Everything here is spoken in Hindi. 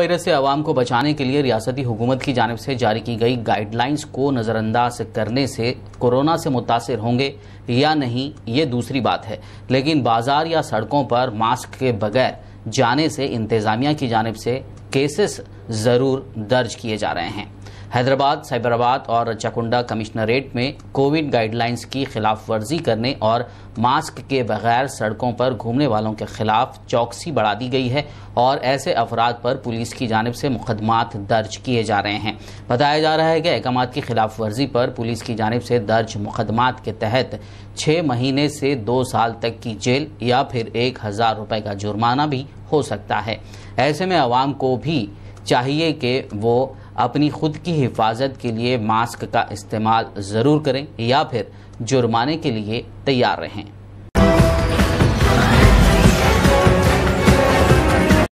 वायरस से आवाम को बचाने के लिए रियासती हुकूमत की जानब से जारी की गई गाइडलाइंस को नज़रअंदाज करने से कोरोना से मुतासर होंगे या नहीं ये दूसरी बात है लेकिन बाज़ार या सड़कों पर मास्क के बगैर जाने से इंतज़ामिया की जानब से केसेस ज़रूर दर्ज किए जा रहे हैं हैदराबाद साइबराबाद और चकुंडा कमिश्नरेट में कोविड गाइडलाइंस की खिलाफ वर्जी करने और मास्क के बगैर सड़कों पर घूमने वालों के खिलाफ चौकसी बढ़ा दी गई है और ऐसे अफराद पर पुलिस की जानब से मुकदमात दर्ज किए जा रहे हैं बताया जा रहा है कि अहकाम की खिलाफ वर्जी पर पुलिस की जानब से दर्ज मुकदमात के तहत छः महीने से दो साल तक की जेल या फिर एक हज़ार रुपये का जुर्माना भी हो सकता है ऐसे में आवाम को भी चाहिए कि वो अपनी खुद की हिफाजत के लिए मास्क का इस्तेमाल ज़रूर करें या फिर जुर्माने के लिए तैयार रहें